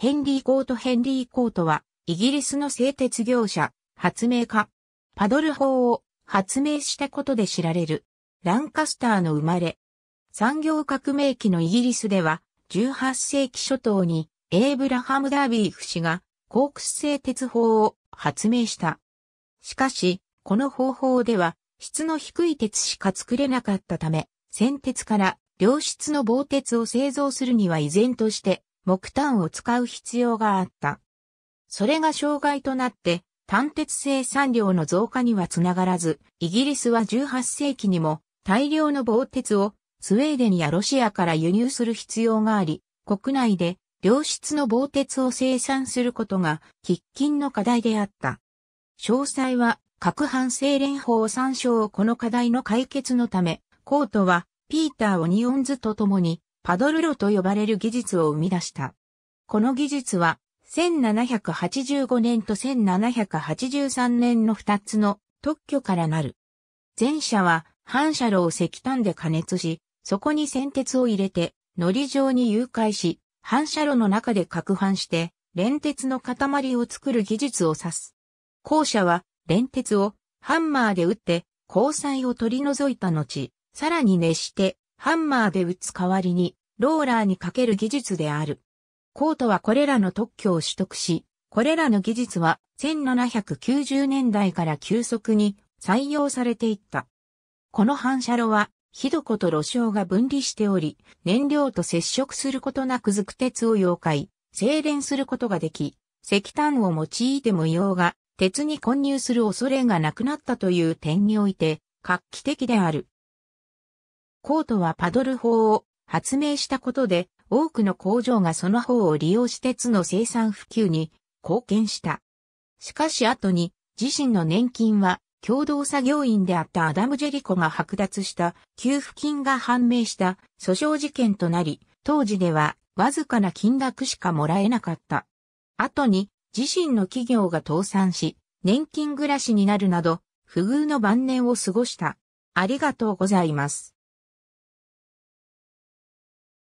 ヘンリー・コート・ヘンリー・コートは、イギリスの製鉄業者、発明家、パドル砲を発明したことで知られる、ランカスターの生まれ。産業革命期のイギリスでは、18世紀初頭に、エイブラハム・ダービーフ氏が、コークス製鉄砲を発明した。しかし、この方法では、質の低い鉄しか作れなかったため、先鉄から良質の棒鉄を製造するには依然として木炭を使う必要があった。それが障害となって、炭鉄生産量の増加にはつながらず、イギリスは18世紀にも大量の棒鉄をスウェーデンやロシアから輸入する必要があり、国内で良質の棒鉄を生産することが喫緊の課題であった。詳細は各反省連法参照をこの課題の解決のため、コートはピーター・オニオンズと共にパドルロと呼ばれる技術を生み出した。この技術は、1785年と1783年の2つの特許からなる。前者は反射炉を石炭で加熱し、そこに先鉄を入れて、糊状に誘拐し、反射炉の中で攪拌して、連鉄の塊を作る技術を指す。後者は、連鉄をハンマーで打って、鉱材を取り除いた後、さらに熱して、ハンマーで打つ代わりに、ローラーにかける技術である。コートはこれらの特許を取得し、これらの技術は1790年代から急速に採用されていった。この反射炉は、火床と炉床が分離しており、燃料と接触することなくく鉄を溶解、精錬することができ、石炭を用いても用が鉄に混入する恐れがなくなったという点において、画期的である。コートはパドル法を発明したことで、多くの工場がその法を利用してつの生産普及に貢献した。しかし後に、自身の年金は共同作業員であったアダム・ジェリコが剥奪した給付金が判明した訴訟事件となり、当時ではわずかな金額しかもらえなかった。後に自身の企業が倒産し、年金暮らしになるなど、不遇の晩年を過ごした。ありがとうございます。